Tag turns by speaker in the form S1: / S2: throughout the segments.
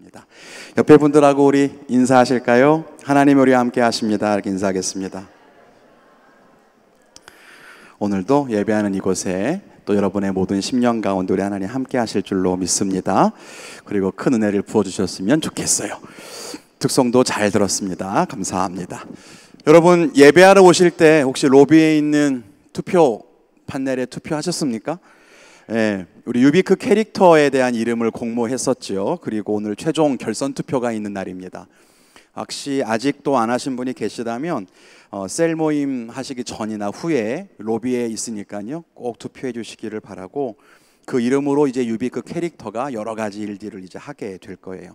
S1: 합니다. 옆에 분들하고 우리 인사하실까요? 하나님 우리와 함께 하십니다. 이렇게 인사하겠습니다. 오늘도 예배하는 이곳에 또 여러분의 모든 10년 가운데 우리 하나님 함께 하실 줄로 믿습니다. 그리고 큰 은혜를 부어 주셨으면 좋겠어요. 특성도 잘 들었습니다. 감사합니다. 여러분 예배하러 오실 때 혹시 로비에 있는 투표 판넬에 투표하셨습니까? 예. 우리 유비크 캐릭터에 대한 이름을 공모했었지요. 그리고 오늘 최종 결선 투표가 있는 날입니다. 혹시 아직도 안 하신 분이 계시다면 어, 셀 모임 하시기 전이나 후에 로비에 있으니까요. 꼭 투표해 주시기를 바라고 그 이름으로 이제 유비크 캐릭터가 여러 가지 일들을 이제 하게 될 거예요.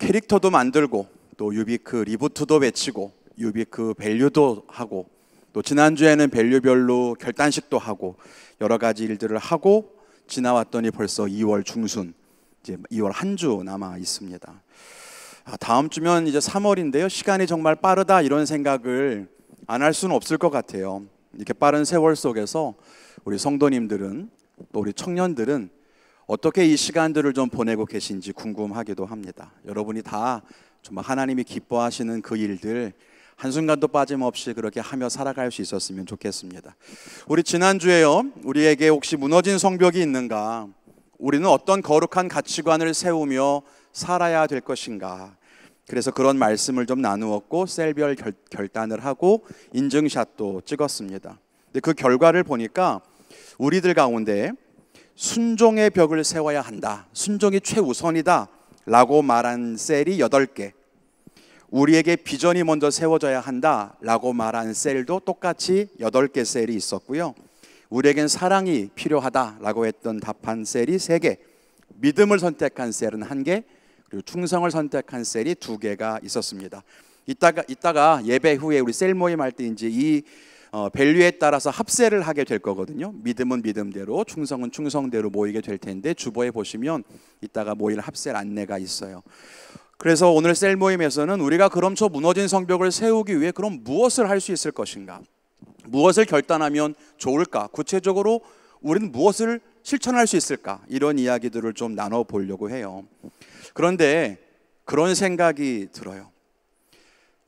S1: 캐릭터도 만들고 또 유비크 리부트도 외치고 유비크 밸류도 하고 또 지난주에는 밸류별로 결단식도 하고 여러 가지 일들을 하고 지나왔더니 벌써 2월 중순, 이제 2월 한 주 남아 있습니다. 아, 다음 주면 이제 3월인데요. 시간이 정말 빠르다 이런 생각을 안 할 수는 없을 것 같아요. 이렇게 빠른 세월 속에서 우리 성도님들은 또 우리 청년들은 어떻게 이 시간들을 좀 보내고 계신지 궁금하기도 합니다. 여러분이 다 정말 하나님이 기뻐하시는 그 일들 한순간도 빠짐없이 그렇게 하며 살아갈 수 있었으면 좋겠습니다. 우리 지난주에요. 우리에게 혹시 무너진 성벽이 있는가? 우리는 어떤 거룩한 가치관을 세우며 살아야 될 것인가? 그래서 그런 말씀을 좀 나누었고 셀별 결, 결단을 하고 인증샷도 찍었습니다. 근데 그 결과를 보니까 우리들 가운데 순종의 벽을 세워야 한다. 순종이 최우선이다. 라고 말한 셀이 8개, 우리에게 비전이 먼저 세워져야 한다라고 말한 셀도 똑같이 8개 셀이 있었고요. 우리에겐 사랑이 필요하다라고 했던 답한 셀이 3개, 믿음을 선택한 셀은 1개, 그리고 충성을 선택한 셀이 2개가 있었습니다. 이따가, 이따가 예배 후에 우리 셀 모임 할 때 이제 이 어, 밸류에 따라서 합세를 하게 될 거거든요. 믿음은 믿음대로, 충성은 충성대로 모이게 될 텐데 주보에 보시면 이따가 모일 합세 안내가 있어요. 그래서 오늘 셀 모임에서는 우리가 그럼 저 무너진 성벽을 세우기 위해 그럼 무엇을 할 수 있을 것인가? 무엇을 결단하면 좋을까? 구체적으로 우리는 무엇을 실천할 수 있을까? 이런 이야기들을 좀 나눠 보려고 해요. 그런데 그런 생각이 들어요.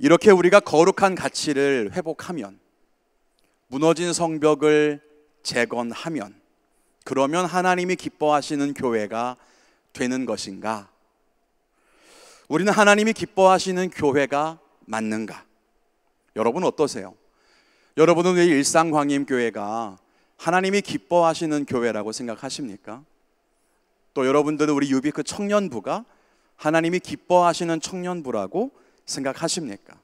S1: 이렇게 우리가 거룩한 가치를 회복하면 무너진 성벽을 재건하면 그러면 하나님이 기뻐하시는 교회가 되는 것인가 우리는 하나님이 기뻐하시는 교회가 맞는가? 여러분 어떠세요? 여러분은 왜 일상 광임 교회가 하나님이 기뻐하시는 교회라고 생각하십니까? 또 여러분들은 우리 유비크 청년부가 하나님이 기뻐하시는 청년부라고 생각하십니까?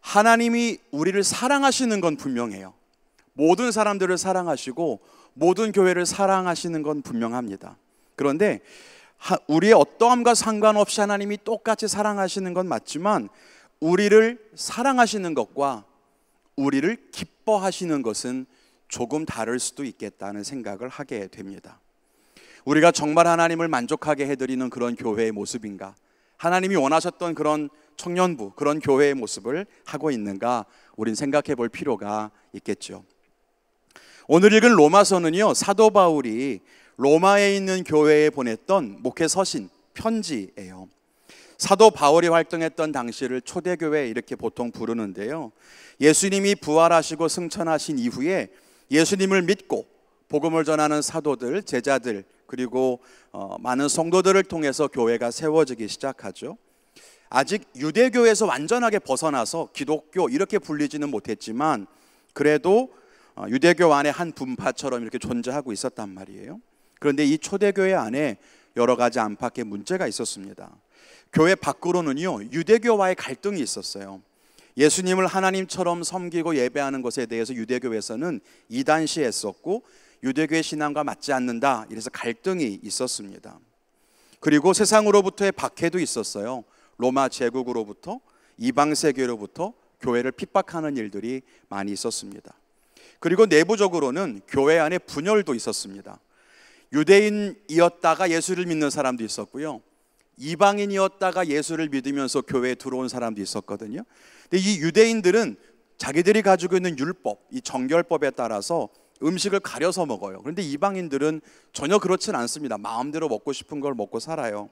S1: 하나님이 우리를 사랑하시는 건 분명해요. 모든 사람들을 사랑하시고 모든 교회를 사랑하시는 건 분명합니다. 그런데 우리의 어떠함과 상관없이 하나님이 똑같이 사랑하시는 건 맞지만 우리를 사랑하시는 것과 우리를 기뻐하시는 것은 조금 다를 수도 있겠다는 생각을 하게 됩니다. 우리가 정말 하나님을 만족하게 해드리는 그런 교회의 모습인가? 하나님이 원하셨던 그런 청년부, 그런 교회의 모습을 하고 있는가? 우린 생각해 볼 필요가 있겠죠. 오늘 읽은 로마서는요, 사도 바울이 로마에 있는 교회에 보냈던 목회 서신 편지예요. 사도 바울이 활동했던 당시를 초대교회 이렇게 보통 부르는데요. 예수님이 부활하시고 승천하신 이후에 예수님을 믿고 복음을 전하는 사도들, 제자들, 그리고 어, 많은 성도들을 통해서 교회가 세워지기 시작하죠. 아직 유대교에서 완전하게 벗어나서 기독교 이렇게 불리지는 못했지만 그래도 어, 유대교 안에 한 분파처럼 이렇게 존재하고 있었단 말이에요. 그런데 이 초대교회 안에 여러 가지 안팎의 문제가 있었습니다. 교회 밖으로는요, 유대교와의 갈등이 있었어요. 예수님을 하나님처럼 섬기고 예배하는 것에 대해서 유대교에서는 이단시했었고, 유대교의 신앙과 맞지 않는다. 이래서 갈등이 있었습니다. 그리고 세상으로부터의 박해도 있었어요. 로마 제국으로부터 이방 세계로부터 교회를 핍박하는 일들이 많이 있었습니다. 그리고 내부적으로는 교회 안에 분열도 있었습니다. 유대인이었다가 예수를 믿는 사람도 있었고요. 이방인이었다가 예수를 믿으면서 교회에 들어온 사람도 있었거든요. 근데 이 유대인들은 자기들이 가지고 있는 율법, 이 정결법에 따라서 음식을 가려서 먹어요. 그런데 이방인들은 전혀 그렇진 않습니다. 마음대로 먹고 싶은 걸 먹고 살아요.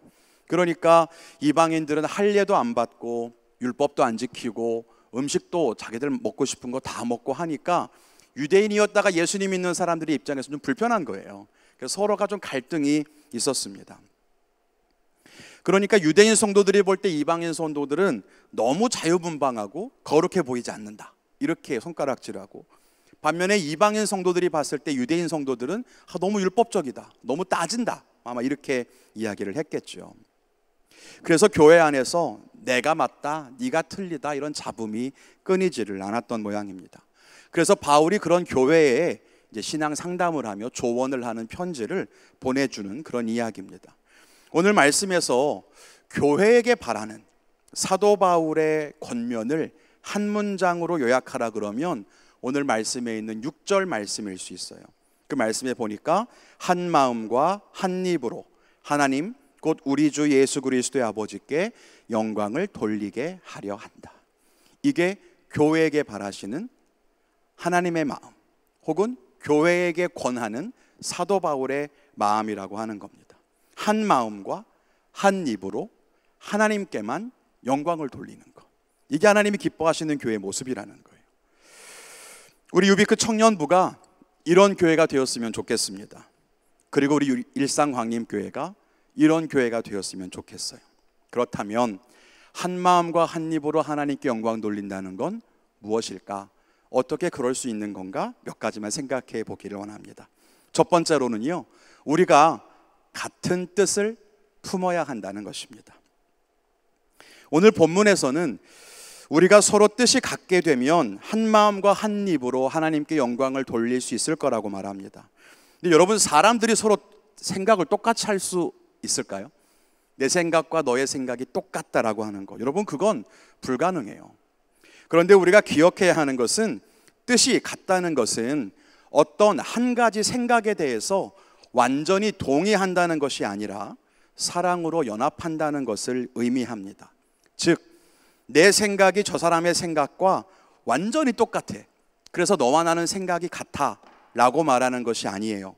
S1: 그러니까 이방인들은 할례도 안 받고 율법도 안 지키고 음식도 자기들 먹고 싶은 거 다 먹고 하니까 유대인이었다가 예수님 믿는 사람들의 입장에서 좀 불편한 거예요. 그래서 서로가 좀 갈등이 있었습니다. 그러니까 유대인 성도들이 볼 때 이방인 성도들은 너무 자유분방하고 거룩해 보이지 않는다. 이렇게 손가락질하고 반면에 이방인 성도들이 봤을 때 유대인 성도들은 아, 너무 율법적이다. 너무 따진다. 아마 이렇게 이야기를 했겠죠. 그래서 교회 안에서 내가 맞다, 네가 틀리다 이런 잡음이 끊이지를 않았던 모양입니다. 그래서 바울이 그런 교회에 이제 신앙 상담을 하며 조언을 하는 편지를 보내주는 그런 이야기입니다. 오늘 말씀에서 교회에게 바라는 사도 바울의 권면을 한 문장으로 요약하라 그러면 오늘 말씀에 있는 6절 말씀일 수 있어요. 그 말씀에 보니까 한 마음과 한 입으로 하나님 곧 우리 주 예수 그리스도의 아버지께 영광을 돌리게 하려 한다. 이게 교회에게 바라시는 하나님의 마음 혹은 교회에게 권하는 사도 바울의 마음이라고 하는 겁니다. 한 마음과 한 입으로 하나님께만 영광을 돌리는 것. 이게 하나님이 기뻐하시는 교회 모습이라는 거예요. 우리 유비크 청년부가 이런 교회가 되었으면 좋겠습니다. 그리고 우리 일상광림 교회가 이런 교회가 되었으면 좋겠어요. 그렇다면 한 마음과 한 입으로 하나님께 영광 돌린다는 건 무엇일까 어떻게 그럴 수 있는 건가 몇 가지만 생각해 보기를 원합니다. 첫 번째로는요, 우리가 같은 뜻을 품어야 한다는 것입니다. 오늘 본문에서는 우리가 서로 뜻이 같게 되면 한 마음과 한 입으로 하나님께 영광을 돌릴 수 있을 거라고 말합니다. 근데 여러분 사람들이 서로 생각을 똑같이 할 수 있을까요? 내 생각과 너의 생각이 똑같다라고 하는 거. 여러분 그건 불가능해요. 그런데 우리가 기억해야 하는 것은 뜻이 같다는 것은 어떤 한 가지 생각에 대해서 완전히 동의한다는 것이 아니라 사랑으로 연합한다는 것을 의미합니다. 즉, 내 생각이 저 사람의 생각과 완전히 똑같아. 그래서 너와 나는 생각이 같아. 라고 말하는 것이 아니에요.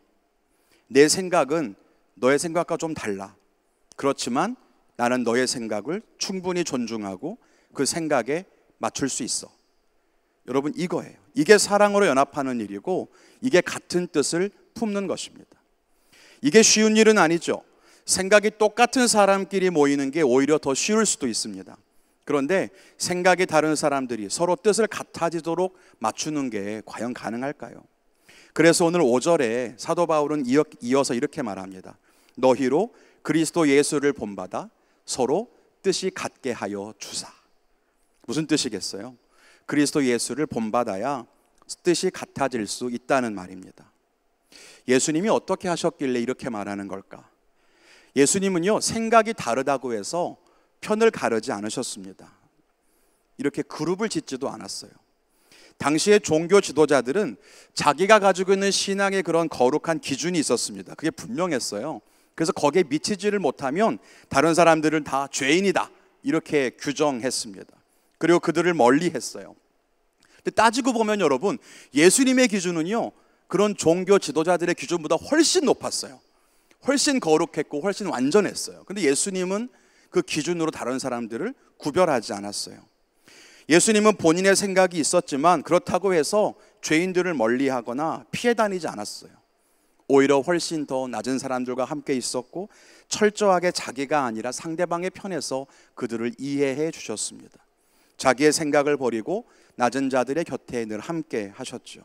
S1: 내 생각은 너의 생각과 좀 달라. 그렇지만 나는 너의 생각을 충분히 존중하고 그 생각에 맞출 수 있어. 여러분 이거예요. 이게 사랑으로 연합하는 일이고 이게 같은 뜻을 품는 것입니다. 이게 쉬운 일은 아니죠. 생각이 똑같은 사람끼리 모이는 게 오히려 더 쉬울 수도 있습니다. 그런데 생각이 다른 사람들이 서로 뜻을 같아지도록 맞추는 게 과연 가능할까요? 그래서 오늘 5절에 사도 바울은 이어서 이렇게 말합니다. 너희로 그리스도 예수를 본받아 서로 뜻이 같게 하여 주사. 무슨 뜻이겠어요? 그리스도 예수를 본받아야 뜻이 같아질 수 있다는 말입니다. 예수님이 어떻게 하셨길래 이렇게 말하는 걸까? 예수님은요, 생각이 다르다고 해서 편을 가르지 않으셨습니다. 이렇게 그룹을 짓지도 않았어요. 당시의 종교 지도자들은 자기가 가지고 있는 신앙의 그런 거룩한 기준이 있었습니다. 그게 분명했어요. 그래서 거기에 미치지를 못하면 다른 사람들은 다 죄인이다. 이렇게 규정했습니다. 그리고 그들을 멀리 했어요. 따지고 보면 여러분, 예수님의 기준은요, 그런 종교 지도자들의 기준보다 훨씬 높았어요. 훨씬 거룩했고 훨씬 완전했어요. 근데 예수님은 그 기준으로 다른 사람들을 구별하지 않았어요. 예수님은 본인의 생각이 있었지만 그렇다고 해서 죄인들을 멀리 하거나 피해 다니지 않았어요. 오히려 훨씬 더 낮은 사람들과 함께 있었고 철저하게 자기가 아니라 상대방의 편에서 그들을 이해해 주셨습니다. 자기의 생각을 버리고 낮은 자들의 곁에 늘 함께 하셨죠.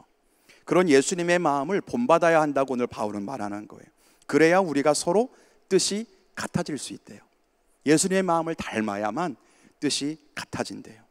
S1: 그런 예수님의 마음을 본받아야 한다고 오늘 바울은 말하는 거예요. 그래야 우리가 서로 뜻이 같아질 수 있대요. 예수님의 마음을 닮아야만 뜻이 같아진대요.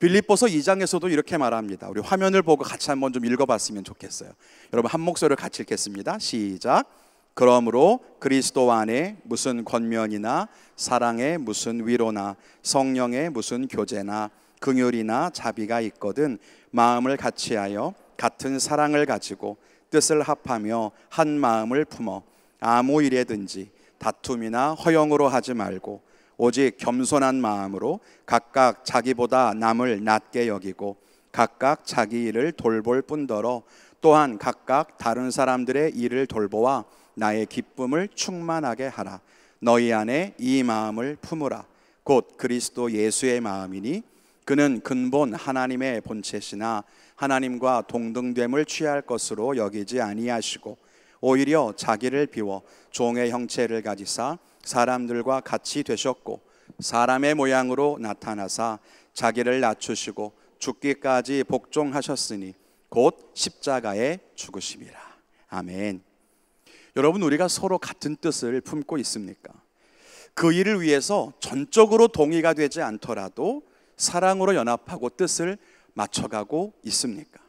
S1: 빌립보서 2장에서도 이렇게 말합니다. 우리 화면을 보고 같이 한번 좀 읽어봤으면 좋겠어요. 여러분 한 목소리를 같이 읽겠습니다. 시작. 그러므로 그리스도 안에 무슨 권면이나 사랑의 무슨 위로나 성령의 무슨 교제나 긍휼이나 자비가 있거든 마음을 같이하여 같은 사랑을 가지고 뜻을 합하며 한 마음을 품어 아무 일에든지 다툼이나 허영으로 하지 말고 오직 겸손한 마음으로 각각 자기보다 남을 낮게 여기고 각각 자기 일을 돌볼 뿐더러 또한 각각 다른 사람들의 일을 돌보아 나의 기쁨을 충만하게 하라. 너희 안에 이 마음을 품으라. 곧 그리스도 예수의 마음이니 그는 근본 하나님의 본체시나 하나님과 동등됨을 취할 것으로 여기지 아니하시고 오히려 자기를 비워 종의 형체를 가지사 사람들과 같이 되셨고 사람의 모양으로 나타나사 자기를 낮추시고 죽기까지 복종하셨으니 곧 십자가에 죽으심이라. 아멘. 여러분 우리가 서로 같은 뜻을 품고 있습니까? 그 일을 위해서 전적으로 동의가 되지 않더라도 사랑으로 연합하고 뜻을 맞춰가고 있습니까?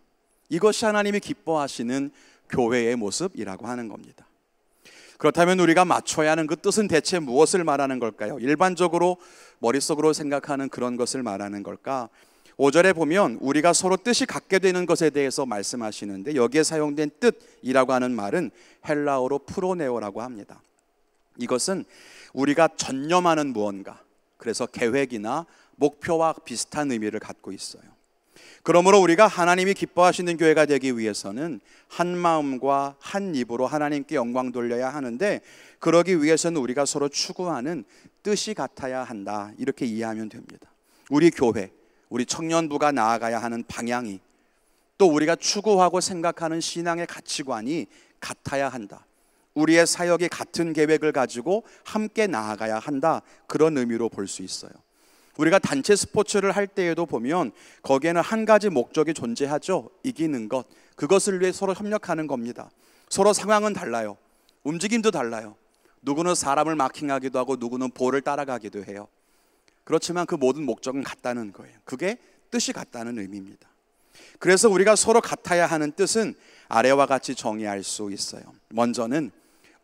S1: 이것이 하나님이 기뻐하시는 교회의 모습이라고 하는 겁니다. 그렇다면 우리가 맞춰야 하는 그 뜻은 대체 무엇을 말하는 걸까요? 일반적으로 머릿속으로 생각하는 그런 것을 말하는 걸까? 5절에 보면 우리가 서로 뜻이 같게 되는 것에 대해서 말씀하시는데 여기에 사용된 뜻이라고 하는 말은 헬라어로 프로네오라고 합니다. 이것은 우리가 전념하는 무언가, 그래서 계획이나 목표와 비슷한 의미를 갖고 있어요. 그러므로 우리가 하나님이 기뻐하시는 교회가 되기 위해서는 한 마음과 한 입으로 하나님께 영광 돌려야 하는데 그러기 위해서는 우리가 서로 추구하는 뜻이 같아야 한다. 이렇게 이해하면 됩니다. 우리 교회, 우리 청년부가 나아가야 하는 방향이 또 우리가 추구하고 생각하는 신앙의 가치관이 같아야 한다. 우리의 사역이 같은 계획을 가지고 함께 나아가야 한다. 그런 의미로 볼 수 있어요. 우리가 단체 스포츠를 할 때에도 보면 거기에는 한 가지 목적이 존재하죠. 이기는 것. 그것을 위해 서로 협력하는 겁니다. 서로 상황은 달라요. 움직임도 달라요. 누구는 사람을 마킹하기도 하고 누구는 볼을 따라가기도 해요. 그렇지만 그 모든 목적은 같다는 거예요. 그게 뜻이 같다는 의미입니다. 그래서 우리가 서로 같아야 하는 뜻은 아래와 같이 정의할 수 있어요. 먼저는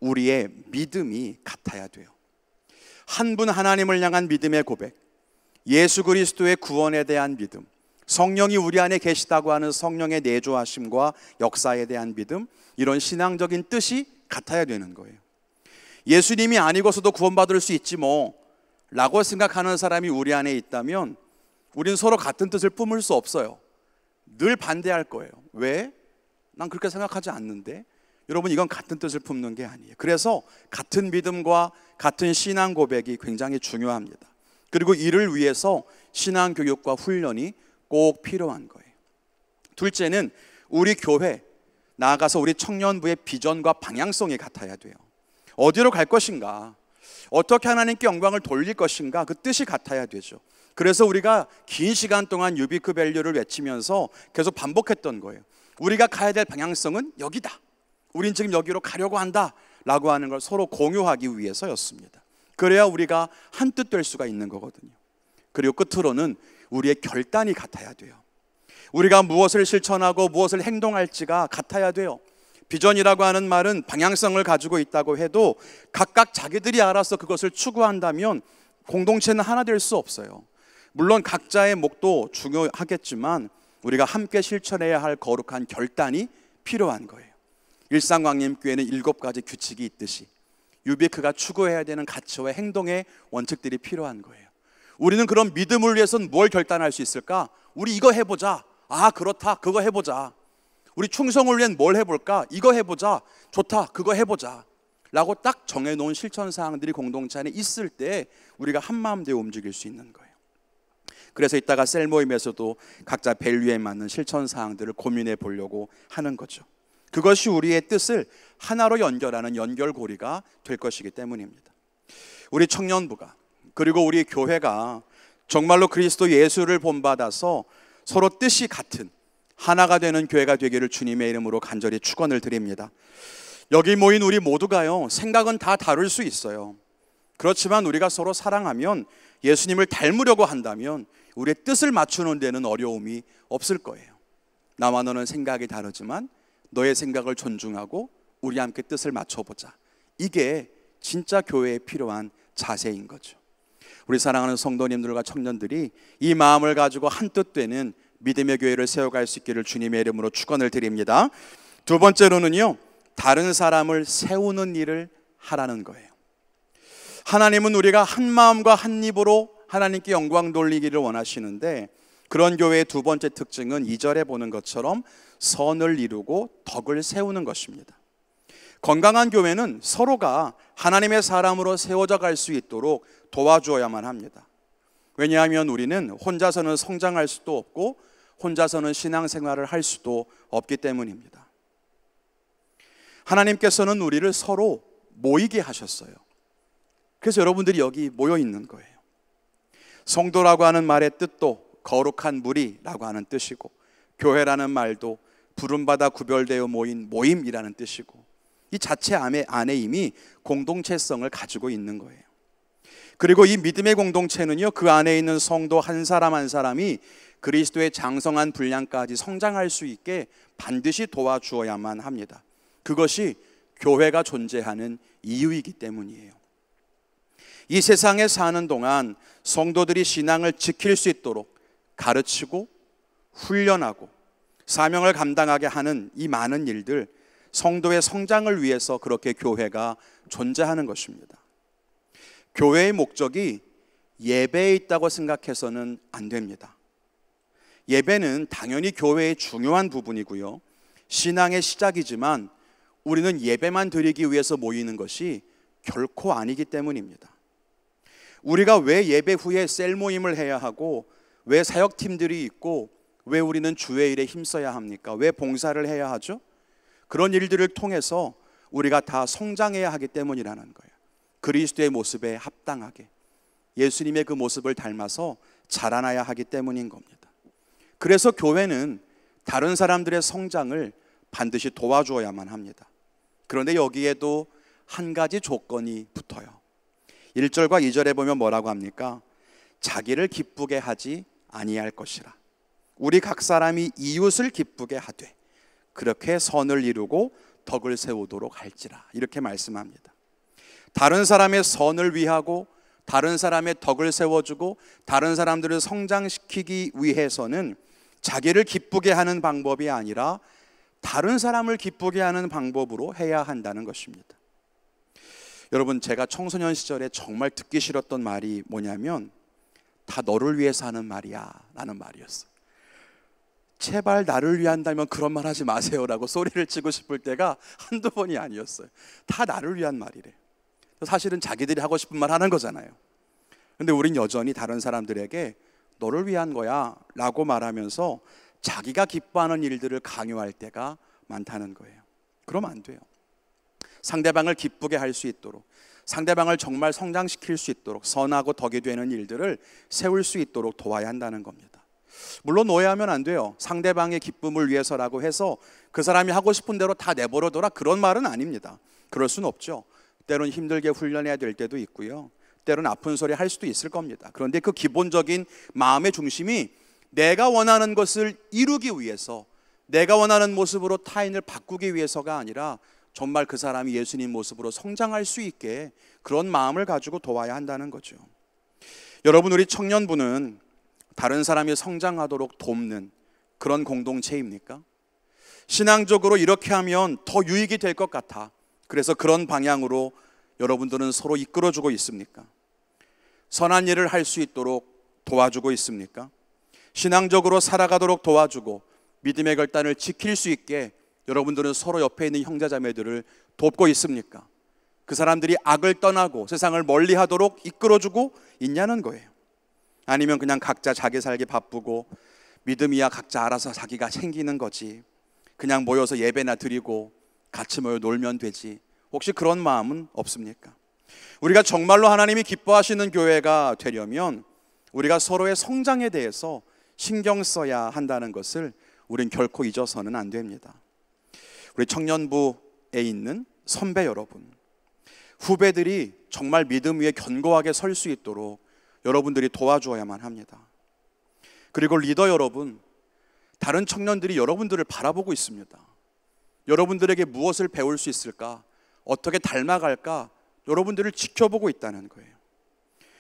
S1: 우리의 믿음이 같아야 돼요. 한 분 하나님을 향한 믿음의 고백, 예수 그리스도의 구원에 대한 믿음, 성령이 우리 안에 계시다고 하는 성령의 내조하심과 역사에 대한 믿음, 이런 신앙적인 뜻이 같아야 되는 거예요. 예수님이 아니고서도 구원받을 수 있지 뭐. 라고 생각하는 사람이 우리 안에 있다면 우리는 서로 같은 뜻을 뿜을 수 없어요. 늘 반대할 거예요. 왜? 난 그렇게 생각하지 않는데. 여러분, 이건 같은 뜻을 품는 게 아니에요. 그래서 같은 믿음과 같은 신앙 고백이 굉장히 중요합니다. 그리고 이를 위해서 신앙 교육과 훈련이 꼭 필요한 거예요. 둘째는 우리 교회, 나아가서 우리 청년부의 비전과 방향성이 같아야 돼요. 어디로 갈 것인가? 어떻게 하나님께 영광을 돌릴 것인가 그 뜻이 같아야 되죠. 그래서 우리가 긴 시간 동안 유비크 밸류를 외치면서 계속 반복했던 거예요. 우리가 가야 될 방향성은 여기다. 우린 지금 여기로 가려고 한다. 라고 하는 걸 서로 공유하기 위해서였습니다. 그래야 우리가 한뜻될 수가 있는 거거든요. 그리고 끝으로는 우리의 결단이 같아야 돼요. 우리가 무엇을 실천하고 무엇을 행동할지가 같아야 돼요. 비전이라고 하는 말은 방향성을 가지고 있다고 해도 각각 자기들이 알아서 그것을 추구한다면 공동체는 하나 될 수 없어요. 물론 각자의 목도 중요하겠지만 우리가 함께 실천해야 할 거룩한 결단이 필요한 거예요. 일상광림교회는 일곱 가지 규칙이 있듯이 유비크가 추구해야 되는 가치와 행동의 원칙들이 필요한 거예요. 우리는 그런 믿음을 위해서는뭘 결단할 수 있을까? 우리 이거 해보자. 아, 그렇다. 그거 해보자. 우리 충성을 위한 뭘 해볼까? 이거 해보자. 좋다. 그거 해보자. 라고 딱 정해놓은 실천사항들이 공동체 안에 있을 때 우리가 한마음 되어 움직일 수 있는 거예요. 그래서 이따가 셀 모임에서도 각자 밸류에 맞는 실천사항들을 고민해 보려고 하는 거죠. 그것이 우리의 뜻을 하나로 연결하는 연결고리가 될 것이기 때문입니다. 우리 청년부가 그리고 우리 교회가 정말로 그리스도 예수를 본받아서 서로 뜻이 같은 하나가 되는 교회가 되기를 주님의 이름으로 간절히 축원을 드립니다. 여기 모인 우리 모두가요. 생각은 다 다를 수 있어요. 그렇지만 우리가 서로 사랑하면 예수님을 닮으려고 한다면 우리의 뜻을 맞추는 데는 어려움이 없을 거예요. 나와 너는 생각이 다르지만 너의 생각을 존중하고 우리 함께 뜻을 맞춰보자. 이게 진짜 교회에 필요한 자세인 거죠. 우리 사랑하는 성도님들과 청년들이 이 마음을 가지고 한뜻 되는 믿음의 교회를 세워갈 수 있기를 주님의 이름으로 축원을 드립니다. 두 번째로는요. 다른 사람을 세우는 일을 하라는 거예요. 하나님은 우리가 한 마음과 한 입으로 하나님께 영광 돌리기를 원하시는데 그런 교회의 두 번째 특징은 이절에 보는 것처럼 선을 이루고 덕을 세우는 것입니다. 건강한 교회는 서로가 하나님의 사람으로 세워져 갈 수 있도록 도와주어야만 합니다. 왜냐하면 우리는 혼자서는 성장할 수도 없고 혼자서는 신앙생활을 할 수도 없기 때문입니다. 하나님께서는 우리를 서로 모이게 하셨어요. 그래서 여러분들이 여기 모여 있는 거예요. 성도라고 하는 말의 뜻도 거룩한 무리라고 하는 뜻이고 교회라는 말도 부름받아 구별되어 모인 모임이라는 뜻이고 이 자체 안에, 안에 이미 공동체성을 가지고 있는 거예요. 그리고 이 믿음의 공동체는요, 그 안에 있는 성도 한 사람 한 사람이 그리스도의 장성한 분량까지 성장할 수 있게 반드시 도와주어야만 합니다. 그것이 교회가 존재하는 이유이기 때문이에요. 이 세상에 사는 동안 성도들이 신앙을 지킬 수 있도록 가르치고 훈련하고 사명을 감당하게 하는 이 많은 일들 성도의 성장을 위해서 그렇게 교회가 존재하는 것입니다. 교회의 목적이 예배에 있다고 생각해서는 안 됩니다. 예배는 당연히 교회의 중요한 부분이고요. 신앙의 시작이지만 우리는 예배만 드리기 위해서 모이는 것이 결코 아니기 때문입니다. 우리가 왜 예배 후에 셀 모임을 해야 하고 왜 사역팀들이 있고 왜 우리는 주의 일에 힘써야 합니까? 왜 봉사를 해야 하죠? 그런 일들을 통해서 우리가 다 성장해야 하기 때문이라는 거예요. 그리스도의 모습에 합당하게 예수님의 그 모습을 닮아서 자라나야 하기 때문인 겁니다. 그래서 교회는 다른 사람들의 성장을 반드시 도와주어야만 합니다. 그런데 여기에도 한 가지 조건이 붙어요. 1절과 2절에 보면 뭐라고 합니까? 자기를 기쁘게 하지 아니할 것이라. 우리 각 사람이 이웃을 기쁘게 하되 그렇게 선을 이루고 덕을 세우도록 할지라. 이렇게 말씀합니다. 다른 사람의 선을 위하고 다른 사람의 덕을 세워주고 다른 사람들을 성장시키기 위해서는 자기를 기쁘게 하는 방법이 아니라 다른 사람을 기쁘게 하는 방법으로 해야 한다는 것입니다. 여러분, 제가 청소년 시절에 정말 듣기 싫었던 말이 뭐냐면 다 너를 위해서 하는 말이야 라는 말이었어. 제발 나를 위한다면 그런 말 하지 마세요라고 소리를 치고 싶을 때가 한두 번이 아니었어요. 다 나를 위한 말이래. 사실은 자기들이 하고 싶은 말 하는 거잖아요. 근데 우린 여전히 다른 사람들에게 너를 위한 거야 라고 말하면서 자기가 기뻐하는 일들을 강요할 때가 많다는 거예요. 그러면 안 돼요. 상대방을 기쁘게 할 수 있도록 상대방을 정말 성장시킬 수 있도록 선하고 덕이 되는 일들을 세울 수 있도록 도와야 한다는 겁니다. 물론 오해하면 안 돼요. 상대방의 기쁨을 위해서라고 해서 그 사람이 하고 싶은 대로 다 내버려둬라 그런 말은 아닙니다. 그럴 순 없죠. 때론 힘들게 훈련해야 될 때도 있고요. 때로는 아픈 소리 할 수도 있을 겁니다. 그런데 그 기본적인 마음의 중심이 내가 원하는 것을 이루기 위해서 내가 원하는 모습으로 타인을 바꾸기 위해서가 아니라 정말 그 사람이 예수님 모습으로 성장할 수 있게 그런 마음을 가지고 도와야 한다는 거죠. 여러분 우리 청년부는 다른 사람이 성장하도록 돕는 그런 공동체입니까? 신앙적으로 이렇게 하면 더 유익이 될 것 같아. 그래서 그런 방향으로 여러분들은 서로 이끌어주고 있습니까? 선한 일을 할 수 있도록 도와주고 있습니까? 신앙적으로 살아가도록 도와주고 믿음의 결단을 지킬 수 있게 여러분들은 서로 옆에 있는 형제자매들을 돕고 있습니까? 그 사람들이 악을 떠나고 세상을 멀리 하도록 이끌어주고 있냐는 거예요. 아니면 그냥 각자 자기 살기 바쁘고 믿음이야 각자 알아서 자기가 챙기는 거지. 그냥 모여서 예배나 드리고 같이 모여 놀면 되지. 혹시 그런 마음은 없습니까? 우리가 정말로 하나님이 기뻐하시는 교회가 되려면 우리가 서로의 성장에 대해서 신경 써야 한다는 것을 우린 결코 잊어서는 안 됩니다. 우리 청년부에 있는 선배 여러분, 후배들이 정말 믿음 위에 견고하게 설 수 있도록 여러분들이 도와주어야만 합니다. 그리고 리더 여러분, 다른 청년들이 여러분들을 바라보고 있습니다. 여러분들에게 무엇을 배울 수 있을까? 어떻게 닮아갈까? 여러분들을 지켜보고 있다는 거예요.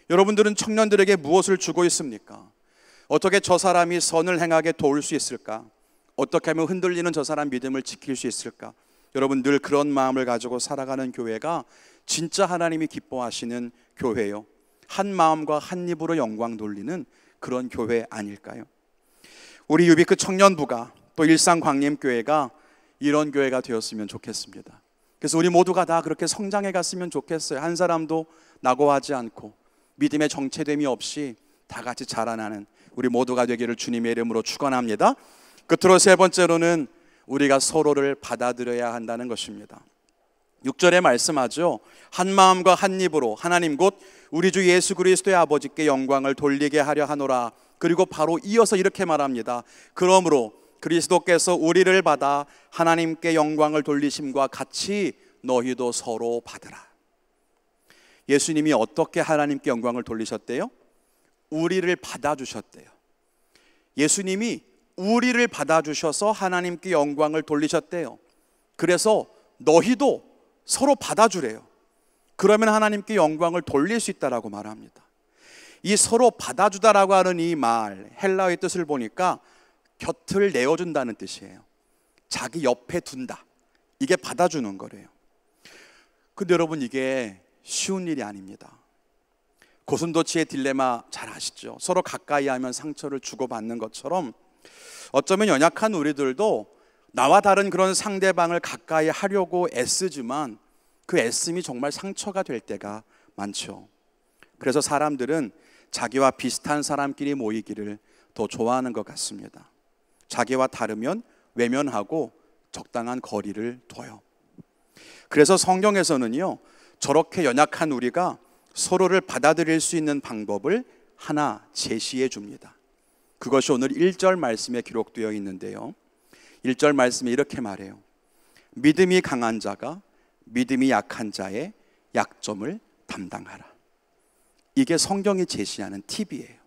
S1: 여러분들은 청년들에게 무엇을 주고 있습니까? 어떻게 저 사람이 선을 행하게 도울 수 있을까? 어떻게 하면 흔들리는 저 사람 믿음을 지킬 수 있을까? 여러분 늘 그런 마음을 가지고 살아가는 교회가 진짜 하나님이 기뻐하시는 교회요. 한 마음과 한 입으로 영광 돌리는 그런 교회 아닐까요? 우리 유비크 청년부가 또 일상 광림교회가 이런 교회가 되었으면 좋겠습니다. 그래서 우리 모두가 다 그렇게 성장해 갔으면 좋겠어요. 한 사람도 낙오하지 않고 믿음의 정체됨이 없이 다 같이 자라나는 우리 모두가 되기를 주님의 이름으로 축원합니다. 끝으로 세 번째로는 우리가 서로를 받아들여야 한다는 것입니다. 6절에 말씀하죠. 한 마음과 한 입으로 하나님 곧 우리 주 예수 그리스도의 아버지께 영광을 돌리게 하려 하노라. 그리고 바로 이어서 이렇게 말합니다. 그러므로 그리스도께서 우리를 받아 하나님께 영광을 돌리심과 같이 너희도 서로 받으라. 예수님이 어떻게 하나님께 영광을 돌리셨대요? 우리를 받아주셨대요. 예수님이 우리를 받아주셔서 하나님께 영광을 돌리셨대요. 그래서 너희도 서로 받아주래요. 그러면 하나님께 영광을 돌릴 수 있다라고 말합니다. 이 서로 받아주다라고 하는 이 말, 헬라의 뜻을 보니까 곁을 내어준다는 뜻이에요. 자기 옆에 둔다. 이게 받아주는 거래요. 근데 여러분 이게 쉬운 일이 아닙니다. 고슴도치의 딜레마 잘 아시죠? 서로 가까이 하면 상처를 주고받는 것처럼 어쩌면 연약한 우리들도 나와 다른 그런 상대방을 가까이 하려고 애쓰지만 그 애씀이 정말 상처가 될 때가 많죠. 그래서 사람들은 자기와 비슷한 사람끼리 모이기를 더 좋아하는 것 같습니다. 자기와 다르면 외면하고 적당한 거리를 둬요. 그래서 성경에서는요, 저렇게 연약한 우리가 서로를 받아들일 수 있는 방법을 하나 제시해 줍니다. 그것이 오늘 1절 말씀에 기록되어 있는데요. 1절 말씀에 이렇게 말해요. 믿음이 강한 자가 믿음이 약한 자의 약점을 담당하라. 이게 성경이 제시하는 팁이에요.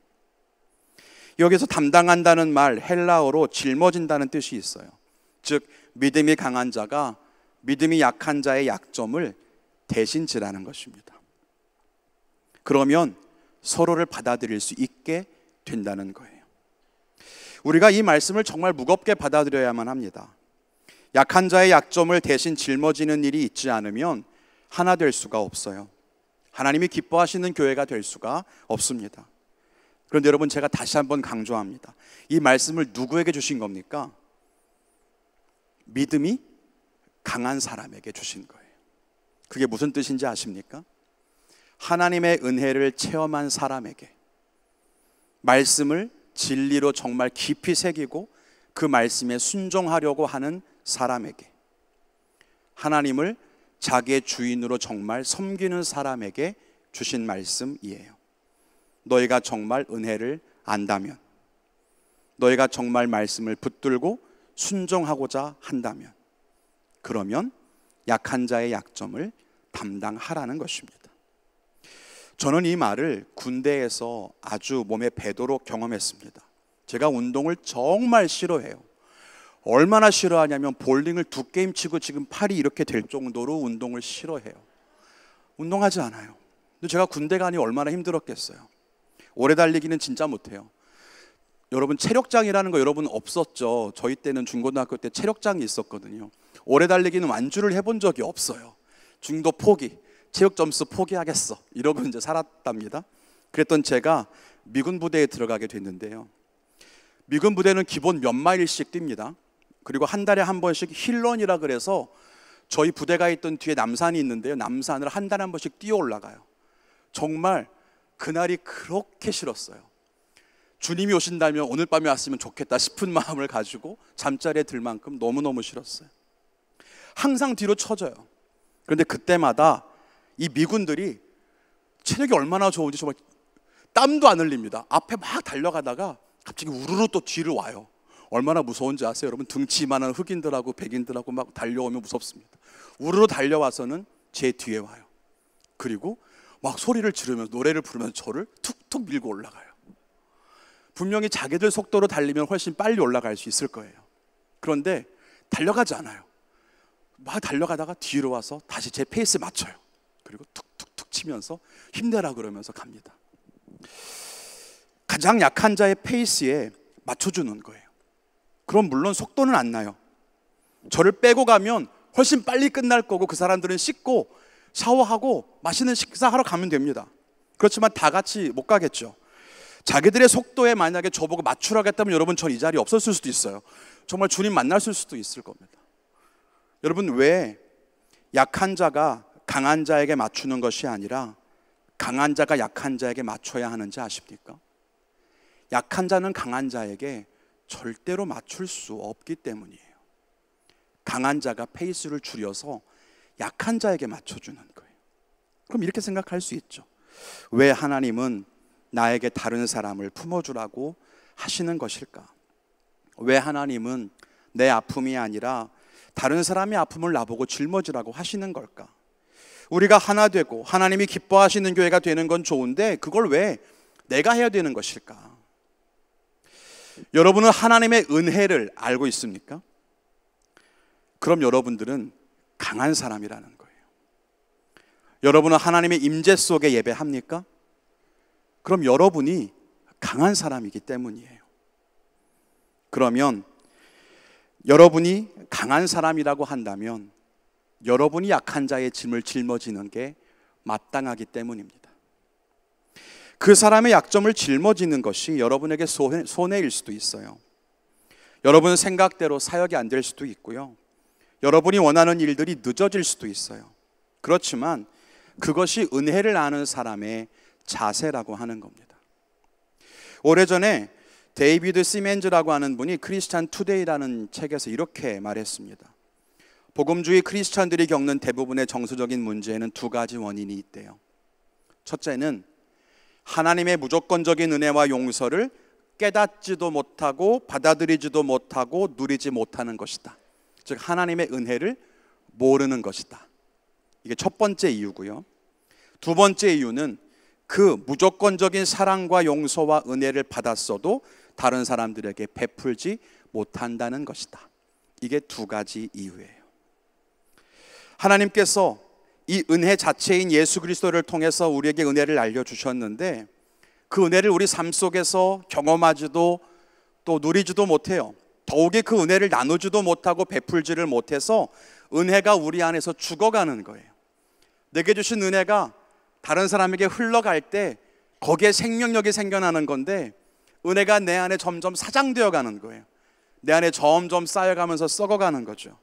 S1: 여기서 담당한다는 말 헬라어로 짊어진다는 뜻이 있어요. 즉 믿음이 강한 자가 믿음이 약한 자의 약점을 대신 지라는 것입니다. 그러면 서로를 받아들일 수 있게 된다는 거예요. 우리가 이 말씀을 정말 무겁게 받아들여야만 합니다. 약한 자의 약점을 대신 짊어지는 일이 있지 않으면 하나 될 수가 없어요. 하나님이 기뻐하시는 교회가 될 수가 없습니다. 그런데 여러분 제가 다시 한번 강조합니다. 이 말씀을 누구에게 주신 겁니까? 믿음이 강한 사람에게 주신 거예요. 그게 무슨 뜻인지 아십니까? 하나님의 은혜를 체험한 사람에게 말씀을 진리로 정말 깊이 새기고 그 말씀에 순종하려고 하는 사람에게 하나님을 자기의 주인으로 정말 섬기는 사람에게 주신 말씀이에요. 너희가 정말 은혜를 안다면, 너희가 정말 말씀을 붙들고 순종하고자 한다면, 그러면 약한 자의 약점을 담당하라는 것입니다. 저는 이 말을 군대에서 아주 몸에 배도록 경험했습니다. 제가 운동을 정말 싫어해요. 얼마나 싫어하냐면 볼링을 두 게임 치고 지금 팔이 이렇게 될 정도로 운동을 싫어해요. 운동하지 않아요. 근데 제가 군대 가니 얼마나 힘들었겠어요. 오래 달리기는 진짜 못해요. 여러분 체력장이라는 거 여러분 없었죠. 저희 때는 중고등학교 때 체력장이 있었거든요. 오래 달리기는 완주를 해본 적이 없어요. 중도 포기, 체육 점수 포기하겠어. 이러고 이제 살았답니다. 그랬던 제가 미군 부대에 들어가게 됐는데요. 미군 부대는 기본 몇 마일씩 뜁니다. 그리고 한 달에 한 번씩 힐런이라 그래서 저희 부대가 있던 뒤에 남산이 있는데요. 남산을 한 달에 한 번씩 뛰어 올라가요. 정말 그날이 그렇게 싫었어요. 주님이 오신다면 오늘 밤에 왔으면 좋겠다 싶은 마음을 가지고 잠자리에 들 만큼 너무너무 싫었어요. 항상 뒤로 쳐져요. 그런데 그때마다 이 미군들이 체력이 얼마나 좋은지 정말 땀도 안 흘립니다. 앞에 막 달려가다가 갑자기 우르르 또 뒤를 와요. 얼마나 무서운지 아세요? 여러분 등치만한 흑인들하고 백인들하고 막 달려오면 무섭습니다. 우르르 달려와서는 제 뒤에 와요. 그리고 막 소리를 지르면서 노래를 부르면서 저를 툭툭 밀고 올라가요. 분명히 자기들 속도로 달리면 훨씬 빨리 올라갈 수 있을 거예요. 그런데 달려가지 않아요. 막 달려가다가 뒤로 와서 다시 제 페이스에 맞춰요. 그리고 툭툭툭 치면서 힘내라 그러면서 갑니다. 가장 약한 자의 페이스에 맞춰주는 거예요. 그럼 물론 속도는 안 나요. 저를 빼고 가면 훨씬 빨리 끝날 거고 그 사람들은 씻고 샤워하고 맛있는 식사하러 가면 됩니다. 그렇지만 다 같이 못 가겠죠. 자기들의 속도에 만약에 저보고 맞추라겠다면 여러분 저 이 자리에 없었을 수도 있어요. 정말 주님 만났을 수도 있을 겁니다. 여러분 왜 약한 자가 강한 자에게 맞추는 것이 아니라 강한 자가 약한 자에게 맞춰야 하는지 아십니까? 약한 자는 강한 자에게 절대로 맞출 수 없기 때문이에요. 강한 자가 페이스를 줄여서 약한 자에게 맞춰주는 거예요. 그럼 이렇게 생각할 수 있죠. 왜 하나님은 나에게 다른 사람을 품어주라고 하시는 것일까? 왜 하나님은 내 아픔이 아니라 다른 사람의 아픔을 나보고 짊어지라고 하시는 걸까? 우리가 하나 되고 하나님이 기뻐하시는 교회가 되는 건 좋은데 그걸 왜 내가 해야 되는 것일까? 여러분은 하나님의 은혜를 알고 있습니까? 그럼 여러분들은 강한 사람이라는 거예요. 여러분은 하나님의 임재 속에 예배합니까? 그럼 여러분이 강한 사람이기 때문이에요. 그러면 여러분이 강한 사람이라고 한다면 여러분이 약한 자의 짐을 짊어지는 게 마땅하기 때문입니다. 그 사람의 약점을 짊어지는 것이 여러분에게 손해일 수도 있어요. 여러분 생각대로 사역이 안 될 수도 있고요. 여러분이 원하는 일들이 늦어질 수도 있어요. 그렇지만 그것이 은혜를 아는 사람의 자세라고 하는 겁니다. 오래전에 데이비드 시멘즈라고 하는 분이 크리스찬 투데이라는 책에서 이렇게 말했습니다. 복음주의 크리스찬들이 겪는 대부분의 정서적인 문제에는 두 가지 원인이 있대요. 첫째는 하나님의 무조건적인 은혜와 용서를 깨닫지도 못하고 받아들이지도 못하고 누리지 못하는 것이다. 즉 하나님의 은혜를 모르는 것이다. 이게 첫 번째 이유고요. 두 번째 이유는 그 무조건적인 사랑과 용서와 은혜를 받았어도 다른 사람들에게 베풀지 못한다는 것이다. 이게 두 가지 이유예요. 하나님께서 이 은혜 자체인 예수 그리스도를 통해서 우리에게 은혜를 알려 주셨는데 그 은혜를 우리 삶 속에서 경험하지도 또 누리지도 못해요. 더욱이 그 은혜를 나누지도 못하고 베풀지를 못해서 은혜가 우리 안에서 죽어가는 거예요. 내게 주신 은혜가 다른 사람에게 흘러갈 때 거기에 생명력이 생겨나는 건데 은혜가 내 안에 점점 사장되어 가는 거예요. 내 안에 점점 쌓여가면서 썩어가는 거죠.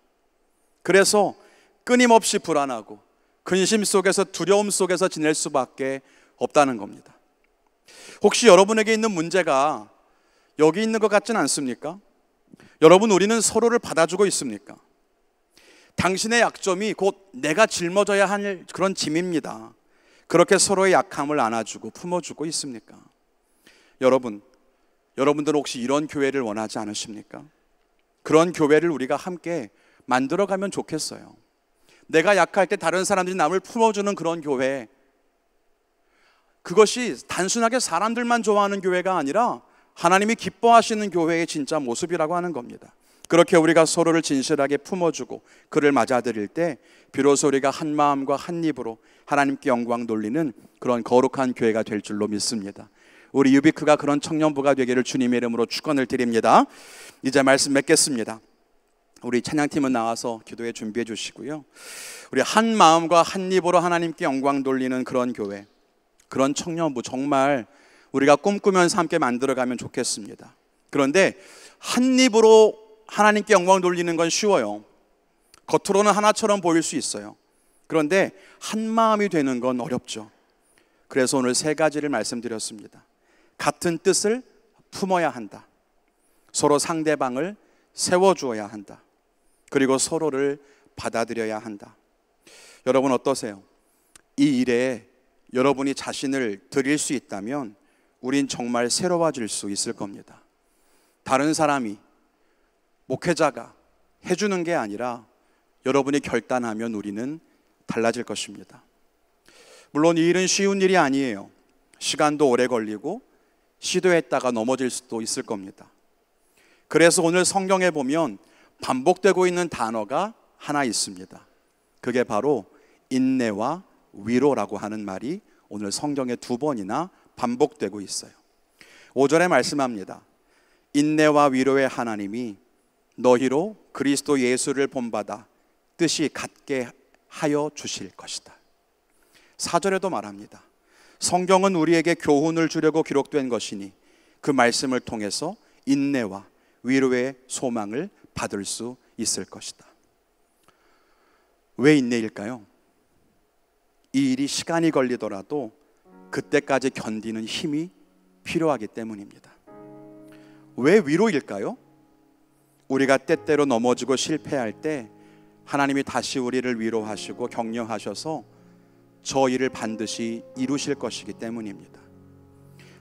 S1: 그래서 끊임없이 불안하고 근심 속에서 두려움 속에서 지낼 수밖에 없다는 겁니다. 혹시 여러분에게 있는 문제가 여기 있는 것 같진 않습니까? 여러분 우리는 서로를 받아주고 있습니까? 당신의 약점이 곧 내가 짊어져야 할 그런 짐입니다. 그렇게 서로의 약함을 안아주고 품어주고 있습니까? 여러분, 여러분들 혹시 이런 교회를 원하지 않으십니까? 그런 교회를 우리가 함께 만들어가면 좋겠어요. 내가 약할 때 다른 사람들이 남을 품어주는 그런 교회. 그것이 단순하게 사람들만 좋아하는 교회가 아니라 하나님이 기뻐하시는 교회의 진짜 모습이라고 하는 겁니다. 그렇게 우리가 서로를 진실하게 품어주고 그를 맞아들일 때 비로소 우리가 한 마음과 한 입으로 하나님께 영광 돌리는 그런 거룩한 교회가 될 줄로 믿습니다. 우리 유비크가 그런 청년부가 되기를 주님의 이름으로 축원을 드립니다. 이제 말씀 맺겠습니다. 우리 찬양팀은 나와서 기도에 준비해 주시고요. 우리 한 마음과 한 입으로 하나님께 영광 돌리는 그런 교회, 그런 청년부 정말 우리가 꿈꾸면서 함께 만들어가면 좋겠습니다. 그런데 한 입으로 하나님께 영광 돌리는 건 쉬워요. 겉으로는 하나처럼 보일 수 있어요. 그런데 한 마음이 되는 건 어렵죠. 그래서 오늘 세 가지를 말씀드렸습니다. 같은 뜻을 품어야 한다. 서로 상대방을 세워주어야 한다. 그리고 서로를 받아들여야 한다. 여러분 어떠세요? 이 일에 여러분이 자신을 드릴 수 있다면 우린 정말 새로워질 수 있을 겁니다. 다른 사람이, 목회자가 해주는 게 아니라 여러분이 결단하면 우리는 달라질 것입니다. 물론 이 일은 쉬운 일이 아니에요. 시간도 오래 걸리고 시도했다가 넘어질 수도 있을 겁니다. 그래서 오늘 성경에 보면 반복되고 있는 단어가 하나 있습니다. 그게 바로 인내와 위로라고 하는 말이 오늘 성경에 두 번이나 반복되고 있어요. 5절에 말씀합니다. 인내와 위로의 하나님이 너희로 그리스도 예수를 본받아 뜻이 같게 하여 주실 것이다. 4절에도 말합니다. 성경은 우리에게 교훈을 주려고 기록된 것이니 그 말씀을 통해서 인내와 위로의 소망을 받을 수 있을 것이다. 왜 인내일까요? 이 일이 시간이 걸리더라도 그때까지 견디는 힘이 필요하기 때문입니다. 왜 위로일까요? 우리가 때때로 넘어지고 실패할 때 하나님이 다시 우리를 위로하시고 격려하셔서 저 일을 반드시 이루실 것이기 때문입니다.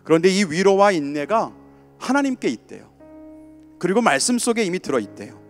S1: 그런데 이 위로와 인내가 하나님께 있대요. 그리고 말씀 속에 이미 들어있대요.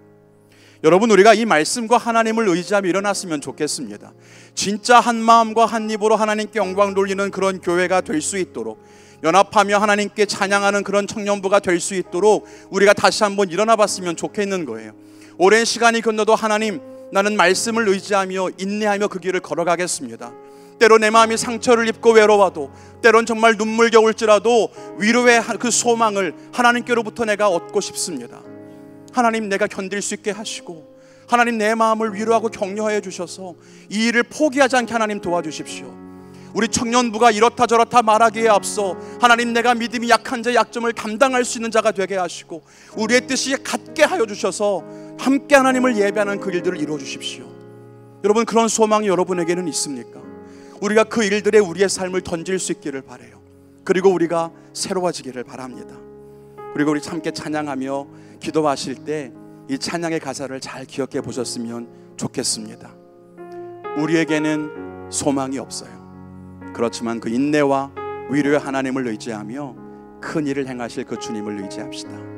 S1: 여러분 우리가 이 말씀과 하나님을 의지하며 일어났으면 좋겠습니다. 진짜 한 마음과 한 입으로 하나님께 영광 돌리는 그런 교회가 될 수 있도록 연합하며 하나님께 찬양하는 그런 청년부가 될 수 있도록 우리가 다시 한번 일어나 봤으면 좋겠는 거예요. 오랜 시간이 건너도 하나님 나는 말씀을 의지하며 인내하며 그 길을 걸어가겠습니다. 때로 내 마음이 상처를 입고 외로워도 때론 정말 눈물겨울지라도 위로의 그 소망을 하나님께로부터 내가 얻고 싶습니다. 하나님 내가 견딜 수 있게 하시고 하나님 내 마음을 위로하고 격려해 주셔서 이 일을 포기하지 않게 하나님 도와주십시오. 우리 청년부가 이렇다 저렇다 말하기에 앞서 하나님 내가 믿음이 약한 자 약점을 감당할 수 있는 자가 되게 하시고 우리의 뜻이 같게 하여 주셔서 함께 하나님을 예배하는 그 일들을 이루어 주십시오. 여러분 그런 소망이 여러분에게는 있습니까? 우리가 그 일들에 우리의 삶을 던질 수 있기를 바래요. 그리고 우리가 새로워지기를 바랍니다. 그리고 우리 함께 찬양하며 기도하실 때 이 찬양의 가사를 잘 기억해 보셨으면 좋겠습니다. 우리에게는 소망이 없어요. 그렇지만 그 인내와 위로의 하나님을 의지하며 큰 일을 행하실 그 주님을 의지합시다.